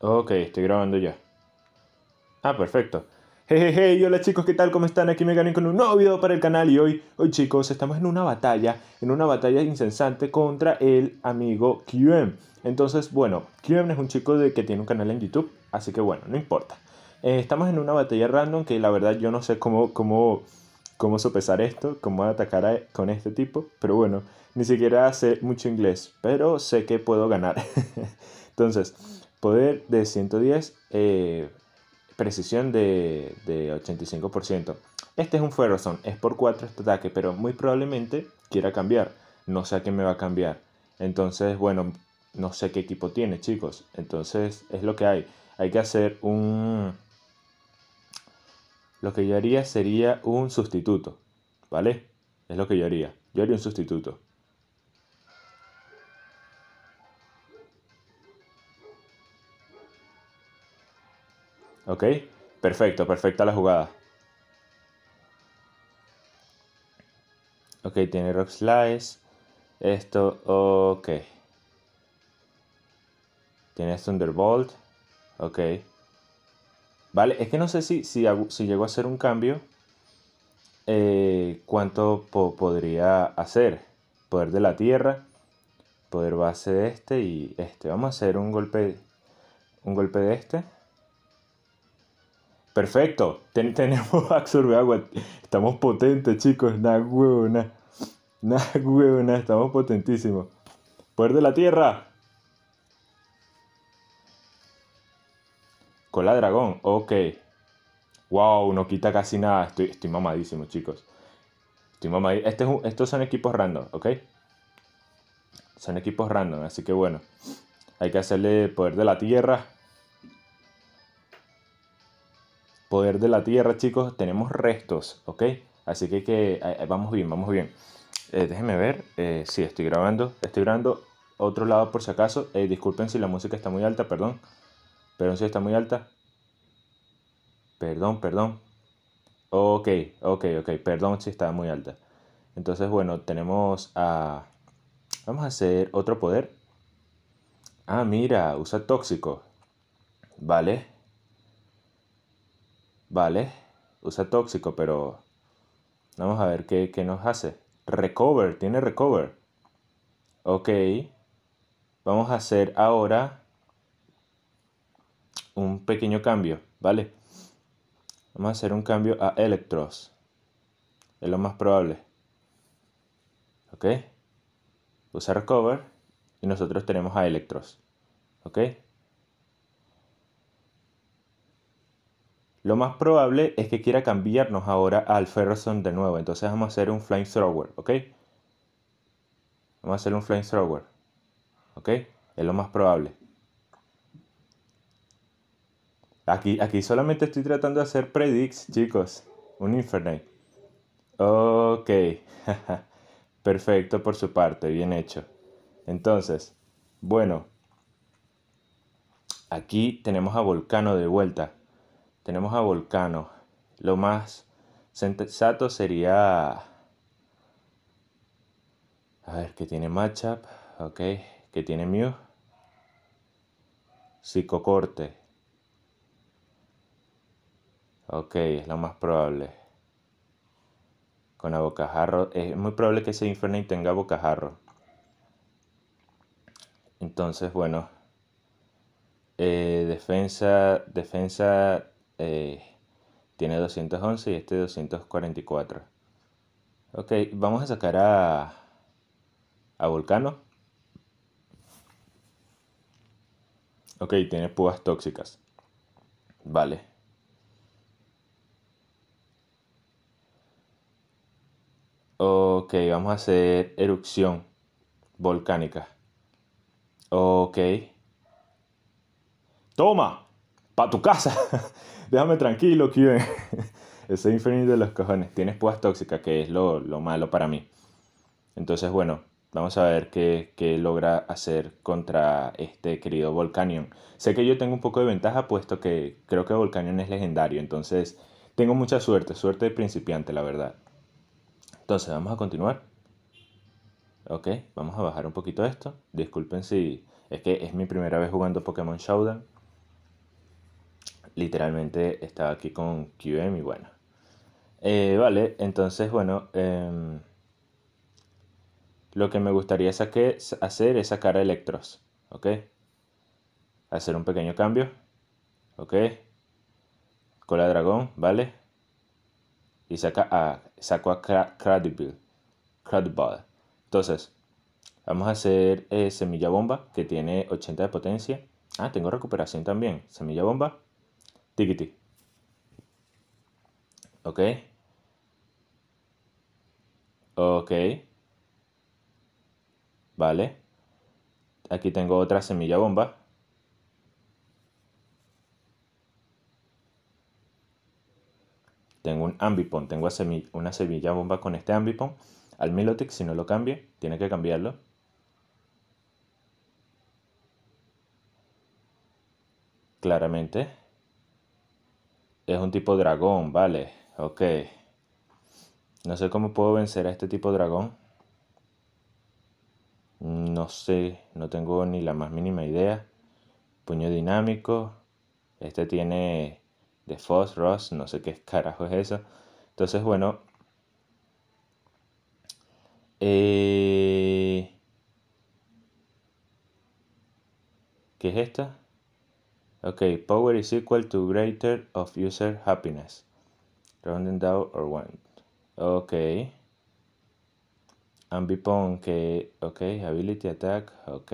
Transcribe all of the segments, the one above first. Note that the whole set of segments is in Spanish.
Ok, estoy grabando ya. Ah, perfecto. Hey, hey, hey, hola chicos, ¿qué tal? ¿Cómo están? Aquí me ganen con un nuevo video para el canal y hoy, hoy chicos, estamos en una batalla, en una batalla insensante contra el amigo QM. Entonces, bueno, QM es un chico de que tiene un canal en YouTube, así que bueno, no importa. Eh, estamos en una batalla random que la verdad yo no sé cómo, cómo, cómo sopesar esto, cómo atacar con este tipo, pero bueno, ni siquiera sé mucho inglés, pero sé que puedo ganar. Entonces, Poder de 110, eh, precisión de, 85%. Este es un son es por 4 este ataque, pero muy probablemente quiera cambiar. No sé a qué me va a cambiar. Entonces, bueno, no sé qué equipo tiene, chicos. Entonces, es lo que hay. Hay que hacer un... Lo que yo haría sería un sustituto, ¿vale? Es lo que yo haría. Yo haría un sustituto. ¿Ok? Perfecto, perfecta la jugada. Ok, tiene Rock Slice. Esto, ok. Tiene Thunderbolt. Ok. Vale, es que no sé si, si, llego a hacer un cambio. Eh, ¿Cuánto podría hacer? Poder de la tierra. Poder base de este y este. Vamos a hacer un golpe. Un golpe de este. Perfecto, tenemos absorbe agua. Estamos potentes, chicos. nada, huevona. una huevona. Estamos potentísimos. Poder de la tierra. Cola dragón, ok. Wow, no quita casi nada. Estoy, estoy mamadísimo, chicos. Estoy mamadísimo. Este estos son equipos random, ok. Son equipos random, así que bueno. Hay que hacerle poder de la tierra. poder de la tierra, chicos, tenemos restos, ¿ok? Así que, que eh, eh, vamos bien, vamos bien. Eh, déjenme ver, si sí, estoy grabando, estoy grabando otro lado por si acaso. disculpen si la música está muy alta, perdón. Perdón si está muy alta. Perdón, perdón. Ok, ok, ok, perdón si está muy alta. Entonces, bueno, tenemos a... Vamos a hacer otro poder. Ah, mira, usa tóxico. Vale, Vale, usa tóxico, pero vamos a ver qué, nos hace. Recover, tiene recover. Ok, vamos a hacer ahora un pequeño cambio, ¿vale? Vamos a hacer un cambio a Electros. Es lo más probable. ¿Ok? Usa Recover y nosotros tenemos a Electros. ¿Ok? Lo más probable es que quiera cambiarnos ahora al Ferroson de nuevo. Entonces vamos a hacer un Thrower, ¿ok? Vamos a hacer un Thrower. ¿ok? Es lo más probable. Aquí, aquí solamente estoy tratando de hacer predicts, chicos. Un Infernape. Ok. Perfecto por su parte, bien hecho. Entonces, bueno. Aquí tenemos a Volcano de vuelta. Tenemos a Volcano. Lo más sensato sería... A ver, que tiene Matchup, ok, que tiene Mew. Psicocorte. Ok, es lo más probable. Con la bocajarro. Es muy probable que ese Infernape tenga bocajarro. Entonces, bueno. Eh, defensa. Defensa eh, tiene 211 y este 244. Ok, vamos a sacar a, a Volcano. Ok, tiene púas tóxicas. Vale. Ok, vamos a hacer erupción volcánica. Ok. Toma, pa' tu casa. déjame tranquilo, Q. Ese Inferno de los cojones. Tienes púas tóxicas, que es lo, malo para mí. Entonces, bueno, vamos a ver qué, qué logra hacer contra este querido Volcanion. Sé que yo tengo un poco de ventaja, puesto que creo que Volcanion es legendario. Entonces, tengo mucha suerte. Suerte de principiante, la verdad. Entonces, vamos a continuar. Ok, vamos a bajar un poquito esto. Disculpen si es que es mi primera vez jugando Pokémon Showdown literalmente estaba aquí con QM y bueno. Eh, vale, entonces bueno, em, lo que me gustaría hacer es sacar electros, ¿ok? Hacer un pequeño cambio, ¿ok? Cola dragón, ¿vale? Y saca a, ah, saco a Credible, Entonces, vamos a hacer eh, semilla bomba que tiene 80 de potencia. Ah, tengo recuperación también, semilla bomba. Ok. Ok. Vale. Aquí tengo otra semilla bomba. Tengo un ambipon, tengo una semilla bomba con este ambipon. Al Milotic, si no lo cambie, tiene que cambiarlo. Claramente es un tipo dragón, vale. Ok. No sé cómo puedo vencer a este tipo dragón. No sé, no tengo ni la más mínima idea. Puño dinámico. Este tiene de Ross, no sé qué carajo es eso. Entonces, bueno. Eh, ¿Qué es esta? Ok, power is equal to greater of user happiness. Rounding down or one. Ok. Ambipon, que. Ok, ability attack. Ok.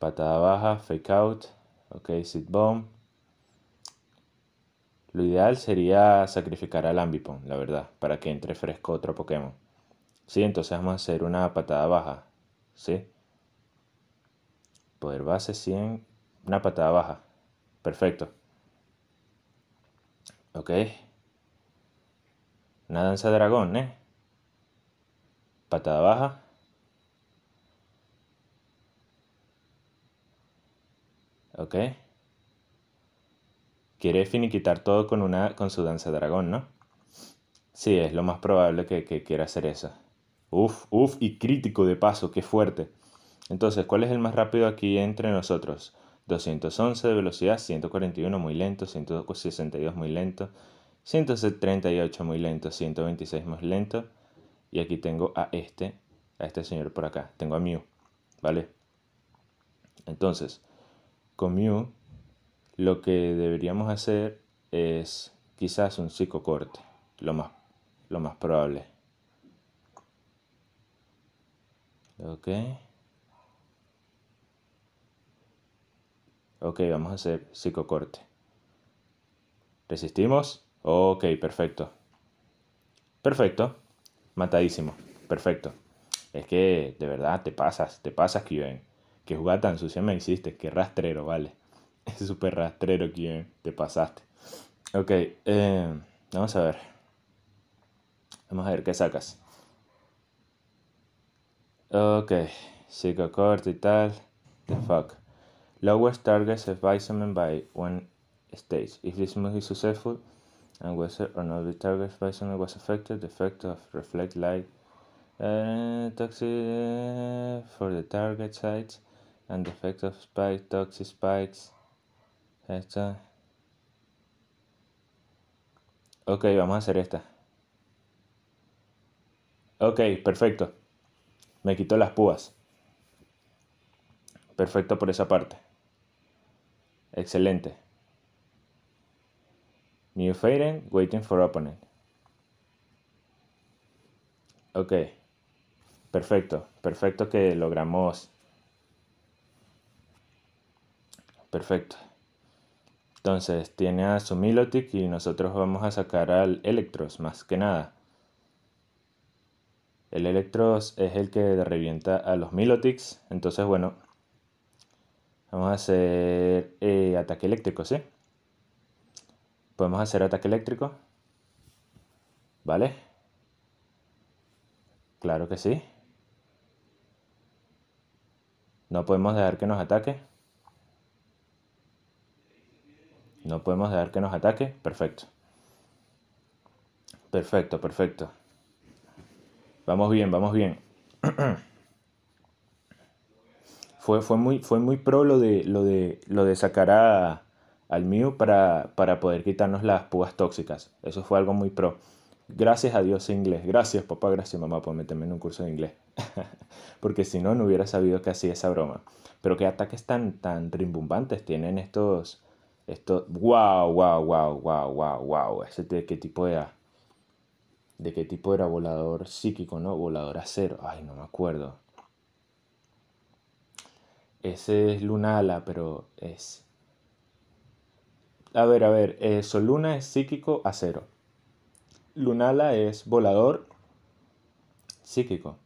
Patada baja, fake out. Ok, sit bomb. Lo ideal sería sacrificar al Ambipon, la verdad, para que entre fresco otro Pokémon. Sí, entonces vamos a hacer una patada baja. Sí. Poder base 100 una patada baja. Perfecto. Ok. Una danza dragón, ¿eh? Patada baja. Ok. Quiere finiquitar todo con, una, con su danza dragón, ¿no? Sí, es lo más probable que, que quiera hacer eso. Uf, uf, y crítico de paso, qué fuerte. Entonces, ¿cuál es el más rápido aquí entre nosotros? 211 de velocidad, 141 muy lento, 162 muy lento, 138 muy lento, 126 más lento. Y aquí tengo a este, a este señor por acá. Tengo a mu ¿vale? Entonces, con mu lo que deberíamos hacer es quizás un psicocorte, lo más, lo más probable. Ok. Ok, vamos a hacer psicocorte. ¿Resistimos? Ok, perfecto. Perfecto. Matadísimo. Perfecto. Es que de verdad te pasas, te pasas, Kyuen. Que jugada tan sucia me hiciste, Que rastrero, vale. Es súper rastrero, Kyuen. Te pasaste. Ok, em, vamos a ver. Vamos a ver qué sacas. Ok, psicocorte y tal. The fuck. Lowest targets of bison by one stage. If this move is successful, and whether or not the target bison was affected, the effect of reflect light uh, toxic for the target sites and the effect of spike toxic spikes. Esta. Ok, vamos a hacer esta. Ok, perfecto. Me quitó las púas. Perfecto por esa parte. Excelente. New Faden, waiting for opponent. Ok. Perfecto. Perfecto que logramos. Perfecto. Entonces tiene a su Milotic y nosotros vamos a sacar al Electros más que nada. El Electros es el que revienta a los Milotics. Entonces bueno, Vamos a hacer eh, ataque eléctrico, ¿sí? Podemos hacer ataque eléctrico. ¿Vale? Claro que sí. No podemos dejar que nos ataque. No podemos dejar que nos ataque. Perfecto. Perfecto, perfecto. Vamos bien, vamos bien. Fue, muy, fue muy pro lo de, lo de, lo de sacar al mío para, poder quitarnos las púas tóxicas. Eso fue algo muy pro. Gracias a Dios inglés. Gracias papá, gracias mamá por meterme en un curso de inglés. Porque si no, no hubiera sabido que hacía esa broma. Pero qué ataques tan, tan rimbombantes tienen estos... Esto, wow, wow, wow, wow, wow, wow. Ese de qué tipo era. De qué tipo era volador psíquico, ¿no? Volador acero. Ay, no me acuerdo. Ese es Lunala, pero es... A ver, a ver, eso, eh, Luna es psíquico a acero. Lunala es volador psíquico.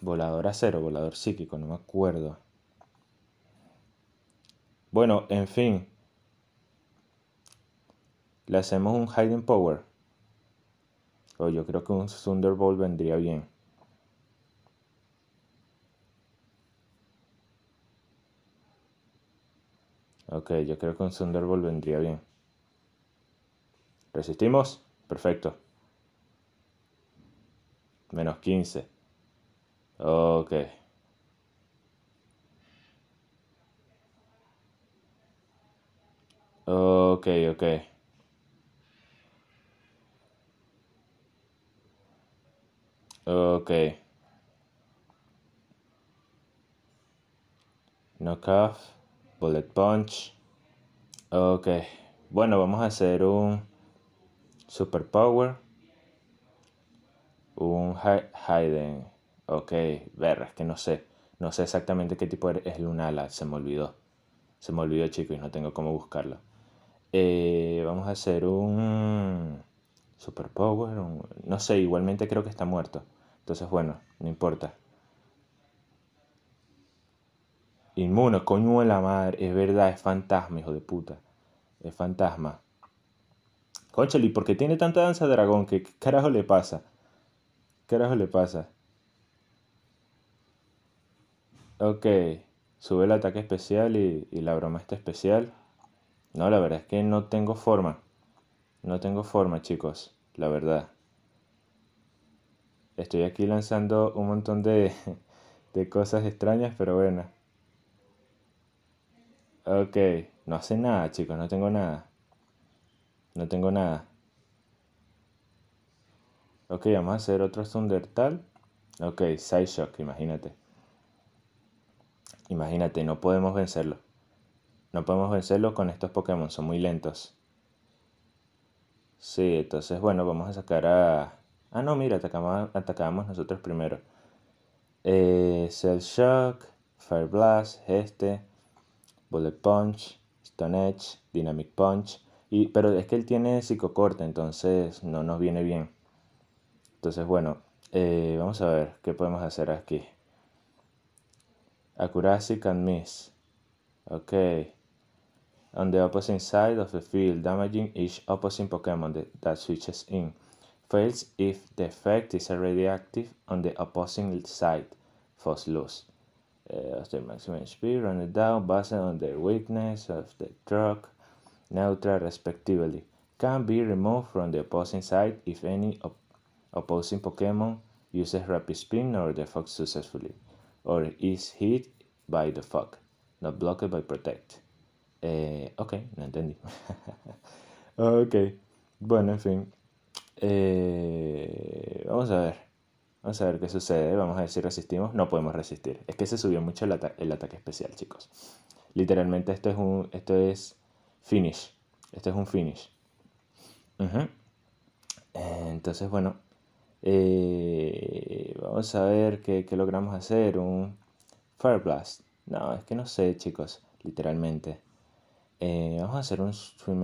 Volador a cero, volador psíquico, no me acuerdo. Bueno, en fin. Le hacemos un Hiding Power. O yo creo que un Thunderbolt vendría bien. Ok, yo creo que un Thunderbolt vendría bien. ¿Resistimos? Perfecto. Menos 15. Ok. Ok, ok. Ok. No Bullet Punch. Ok. Bueno, vamos a hacer un Super Power. Un Hayden. Ok, verra, es que no sé. No sé exactamente qué tipo es Lunala. Se me olvidó. Se me olvidó, chicos, y no tengo cómo buscarlo. Eh, vamos a hacer un Super Power. No sé, igualmente creo que está muerto. Entonces, bueno, no importa. Inmuno, coño de la madre, es verdad, es fantasma, hijo de puta. Es fantasma. Conchali, ¿por qué tiene tanta danza de dragón? ¿Qué, carajo le pasa? ¿Qué carajo le pasa? Ok, sube el ataque especial y, y la broma está especial. No, la verdad es que no tengo forma. No tengo forma, chicos, la verdad. Estoy aquí lanzando un montón de, de cosas extrañas, pero bueno. Ok, no hace nada, chicos, no tengo nada. No tengo nada. Ok, vamos a hacer otro Thunder tal. Ok, Side Shock, imagínate. Imagínate, no podemos vencerlo. No podemos vencerlo con estos Pokémon, son muy lentos. Sí, entonces bueno, vamos a sacar a... Ah, no, mira, atacamos, atacamos nosotros primero. Eh, Cell Shock, Fire Blast, este. Bullet Punch, Stone Edge, Dynamic Punch. Y, pero es que él tiene psicocorte, entonces no nos viene bien. Entonces, bueno, eh, vamos a ver qué podemos hacer aquí. Accuracy can miss. Ok. On the opposite side of the field, damaging each opposing Pokémon that switches in. Fails if the effect is already active on the opposing side. False Lose after maximum speed, run down based on the weakness of the truck, neutral respectively, can be removed from the opposing side if any op opposing Pokemon uses Rapid Spin or the Fox successfully, or is hit by the Fox, not blocked by Protect. Eh, ok, no entendí. ok, bueno, en fin. Eh, vamos a ver. Vamos a ver qué sucede. Vamos a ver si resistimos. No podemos resistir. Es que se subió mucho el, ataque especial, chicos. Literalmente esto es un... Esto es finish. Esto es un finish. Entonces, bueno. Eh, vamos a ver qué, logramos hacer. Un Fire Blast. No, es que no sé, chicos. Literalmente. Eh, vamos a hacer un Swim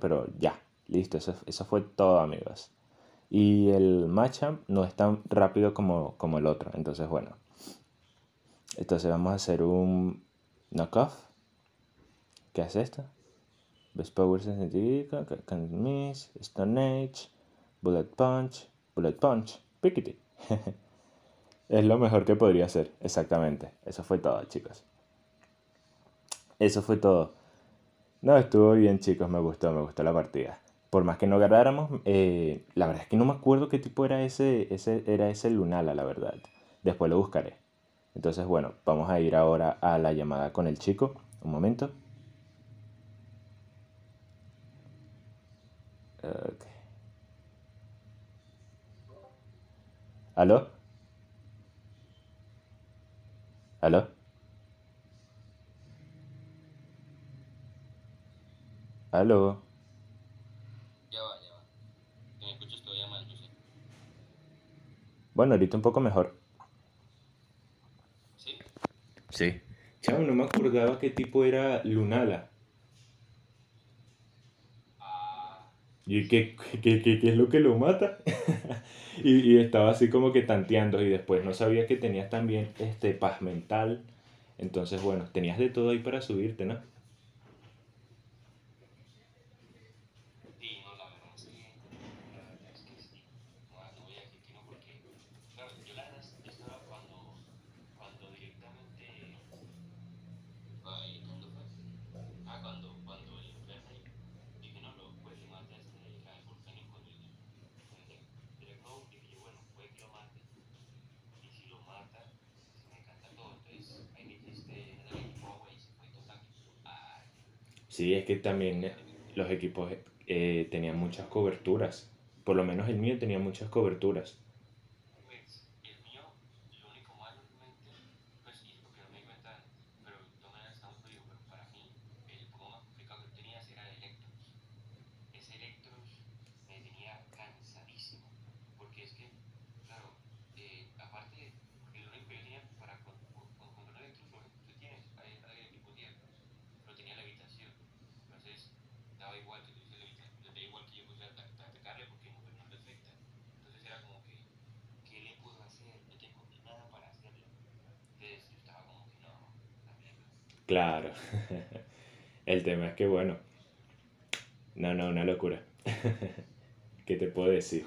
pero ya. Listo. eso fue todo, amigos y el matchup no es tan rápido como, el otro. Entonces, bueno. Entonces vamos a hacer un knockoff. ¿Qué hace esto? Best Power Sensitivity, Can Miss, Stone Age, Bullet Punch, Bullet Punch, Pickety. es lo mejor que podría hacer, exactamente. Eso fue todo, chicos. Eso fue todo. No, estuvo bien, chicos, me gustó, me gustó la partida por más que no agarráramos, eh, la verdad es que no me acuerdo qué tipo era ese, ese, era ese Lunala, la verdad. Después lo buscaré. Entonces, bueno, vamos a ir ahora a la llamada con el chico. Un momento. Okay. ¿Aló? ¿Aló? ¿Aló? Bueno, ahorita un poco mejor. Sí. Sí. Chavo, no me acordaba qué tipo era Lunala. Ah. ¿Y qué, es lo que lo mata? y, y, estaba así como que tanteando y después no sabía que tenías también este paz mental. Entonces, bueno, tenías de todo ahí para subirte, ¿no? Sí, es que también eh, los equipos eh, tenían muchas coberturas. Por lo menos el mío tenía muchas coberturas. Claro. El tema es que, bueno, no, no, una locura. ¿Qué te puedo decir?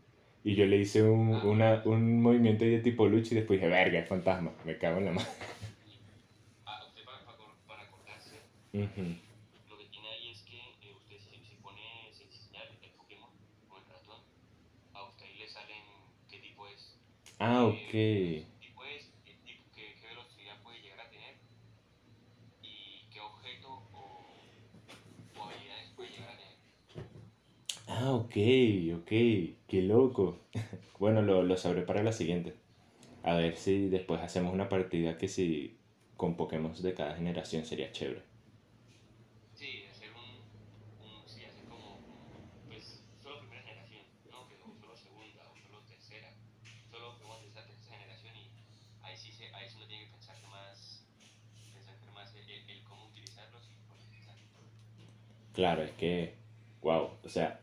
Y yo le hice un, una, un movimiento de tipo lucha y después dije, verga, el fantasma, me cago en la mano. A, usted para, para, para uh -huh. lo que tiene ahí es que eh, usted si, si pone, si enseña el Pokémon o el ratón, a usted ahí le salen qué tipo es. Ah, eh, ok. ok, ok, qué loco. bueno, lo, lo sabré para la siguiente. A ver si después hacemos una partida que si con Pokémon de cada generación sería chévere. Sí, hacer un, un sí, hacer como, pues, solo primera generación, no, que solo segunda o solo tercera, solo Pokémon de esa, tercera generación y ahí sí, se, ahí sí uno tiene que pensar más, pensar más el, el, cómo utilizarlos y cómo utilizarlos. Claro, es que, wow, o sea,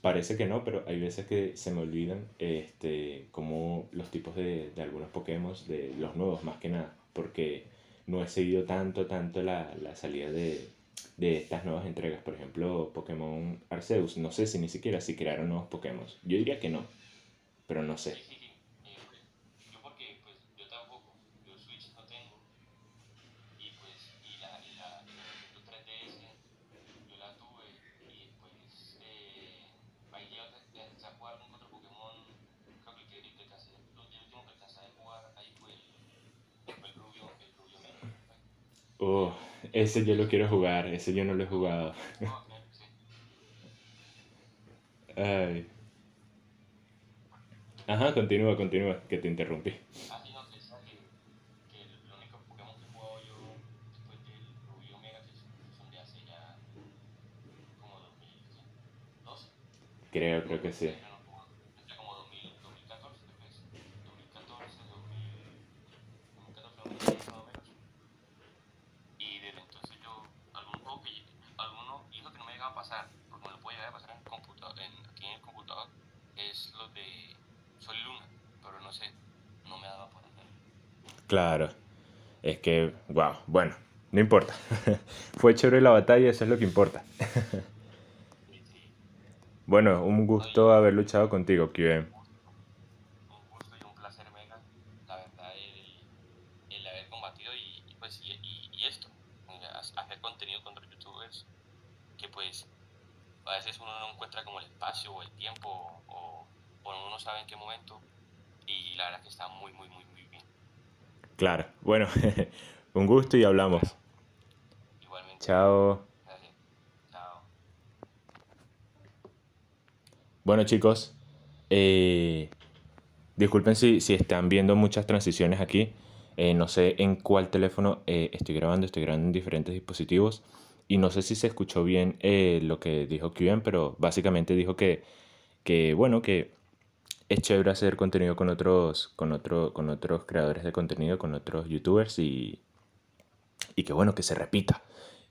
parece que no, pero hay veces que se me olvidan este, como los tipos de, algunos Pokémon, de los nuevos más que nada, porque no he seguido tanto, tanto la, salida de, de, estas nuevas entregas. Por ejemplo, Pokémon Arceus, no sé si ni siquiera si crearon nuevos Pokémon. Yo diría que no, pero no sé. Oh, ese yo lo quiero jugar, ese yo no lo he jugado. Ay. Ajá, continúa, continúa, que te interrumpí. Creo, creo que sí. pasar, porque me lo puede llegar a pasar en computador, en, aquí en el computador, es lo de Sol y Luna, pero no sé, no me daba por entender. Claro, es que, wow, bueno, no importa. Fue chévere la batalla, eso es lo que importa. bueno, un gusto haber luchado contigo, Kibem. Bueno, un gusto y hablamos. Igualmente. Chao. Chao. Bueno chicos, eh, disculpen si, están viendo muchas transiciones aquí. Eh, no sé en cuál teléfono eh, estoy grabando, estoy grabando en diferentes dispositivos. Y no sé si se escuchó bien lo que dijo QM, pero básicamente dijo que, que bueno, que es chévere hacer contenido con otros, con, otro, con otros creadores de contenido, con otros youtubers y, y que bueno, que se repita.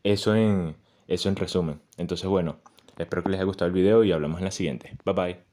Eso en, eso en resumen. Entonces bueno, espero que les haya gustado el video y hablamos en la siguiente. Bye bye.